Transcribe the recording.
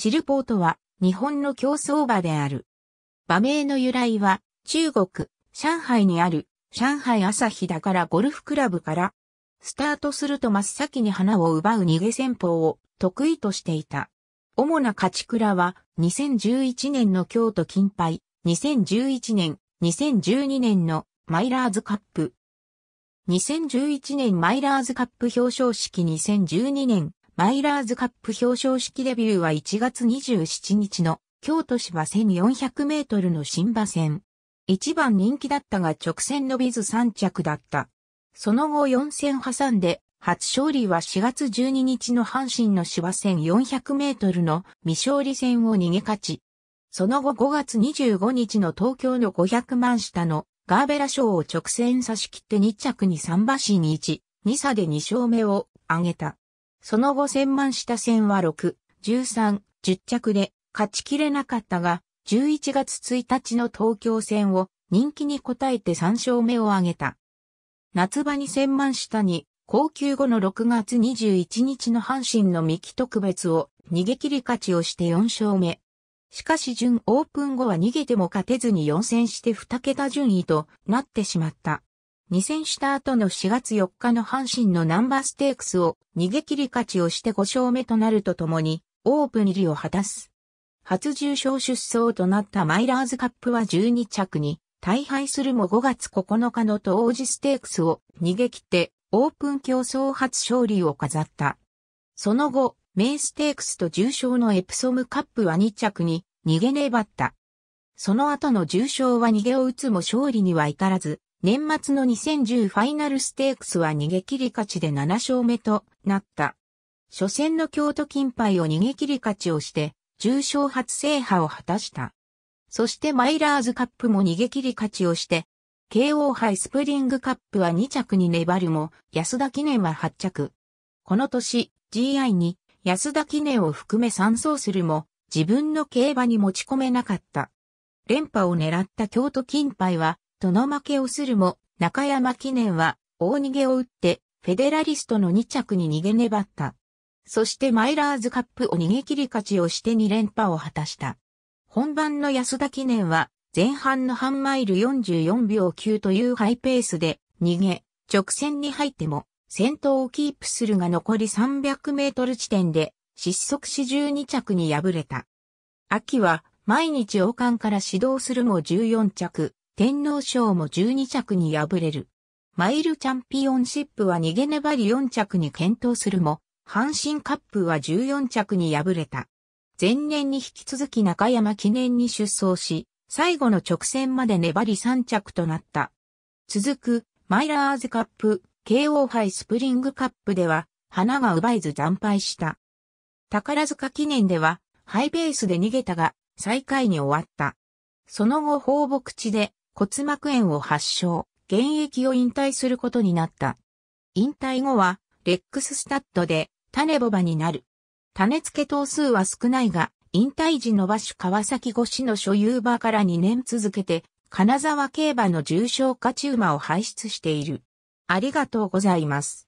シルポートは日本の競走馬である。馬名の由来は中国、上海にある上海朝日だからゴルフクラブからスタートすると真っ先に花を奪う逃げ戦法を得意としていた。主な勝ち倉は2011年の京都金杯、2011年、2012年のマイラーズカップ。2011年マイラーズカップ表彰式2012年マイラーズカップ表彰式デビューは1月27日の京都芝1400メートルの新馬戦。一番人気だったが直線伸びず3着だった。その後4戦挟んで、初勝利は4月12日の阪神の芝戦400メートルの未勝利戦を逃げ勝ち。その後5月25日の東京の500万下のガーベラ賞を直線差し切って2着に3馬身に1、2差で2勝目を挙げた。その後戦満した戦は6、13、10着で勝ちきれなかったが、11月1日の東京戦を人気に応えて3勝目を挙げた。夏場に戦満したに、高級後の6月21日の阪神の三木特別を逃げ切り勝ちをして4勝目。しかし準オープン後は逃げても勝てずに4戦して2桁順位となってしまった。2000した後の4月4日の阪神のナンバーステークスを逃げ切り勝ちをして5勝目となるとともに、オープン入りを果たす。初重賞出走となったマイラーズカップは12着に、大敗するも5月9日の東王子ステークスを逃げ切って、オープン競争初勝利を飾った。その後、メイステークスと重賞のエプソムカップは2着に逃げ粘った。その後の重賞は逃げを打つも勝利には至らず、年末の2010ファイナルステークスは逃げ切り勝ちで7勝目となった。初戦の京都金杯を逃げ切り勝ちをして、重賞初制覇を果たした。そしてマイラーズカップも逃げ切り勝ちをして、KO 杯スプリングカップは2着に粘るも、安田記念は8着。この年、GI に安田記念を含め3走するも、自分の競馬に持ち込めなかった。連覇を狙った京都金杯は、殿負けをするも、中山記念は、大逃げを打って、フェデラリストの2着に逃げ粘った。そしてマイラーズカップを逃げ切り勝ちをして2連覇を果たした。本番の安田記念は、前半の半マイル44秒9というハイペースで、逃げ、直線に入っても、先頭をキープするが残り300メートル地点で、失速し12着に敗れた。秋は、毎日王冠から指導するも14着、天皇賞も12着に敗れる。マイルチャンピオンシップは逃げ粘り4着に検討するも、阪神カップは14着に敗れた。前年に引き続き中山記念に出走し、最後の直線まで粘り3着となった。続く、マイラーズカップ、KO 杯スプリングカップでは、花が奪えず惨敗した。宝塚記念では、ハイペースで逃げたが、最下位に終わった。その後放牧地で、骨膜炎を発症、現役を引退することになった。引退後は、レックススタッドで、種ボバになる。種付け頭数は少ないが、引退時の馬主川崎越しの所有馬から2年続けて、金沢競馬の重賞勝ち馬を輩出している。ありがとうございます。